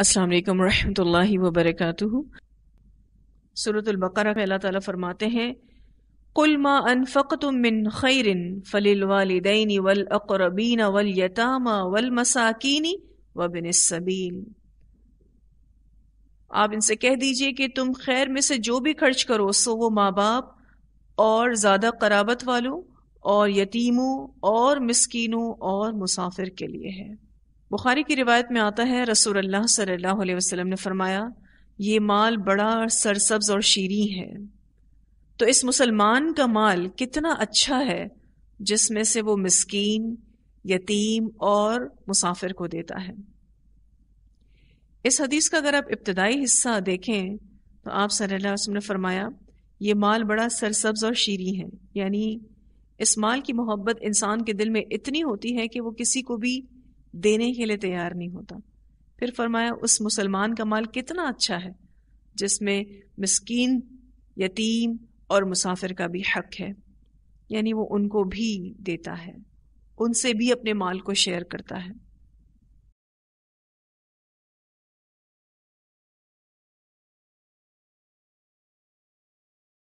अस्सलाम वालेकुम रहमतुल्लाहि व बरकातुहू सूरतुल बकरा में अल्लाह ताला फरमाते हैं कुल मा अनफक़तुम मिन खैरिन फलिल वालिदैन वल अक़रबीन वल यतामा वल मसाकिन व बिनिस सबील आप इनसे कह दीजिए कि तुम खैर में से जो भी खर्च करो सो वो माँ बाप और ज़्यादा कराबत वालों और यतीमों और मिसकीनों और मुसाफिर के लिए है बुखारी की रिवायत में आता है रसूल अल्लाह सल्लल्लाहु अलैहि वसल्लम ने फरमाया ये माल बड़ा सरसब्ज और शीरी है तो इस मुसलमान का माल कितना अच्छा है जिसमें से वो मिसकीन यतीम और मुसाफिर को देता है इस हदीस का अगर आप इब्तदाई हिस्सा देखें तो आप सल्लल्लाहु अलैहि वसल्लम ने फरमाया ये माल बड़ा सरसब्ज और शीरी है यानी इस माल की मोहब्बत इंसान के दिल में इतनी होती है कि वो किसी को भी देने के लिए तैयार नहीं होता फिर फरमाया उस मुसलमान का माल कितना अच्छा है जिसमें मस्किन यतीम और मुसाफिर का भी हक है यानी वो उनको भी देता है उनसे भी अपने माल को शेयर करता है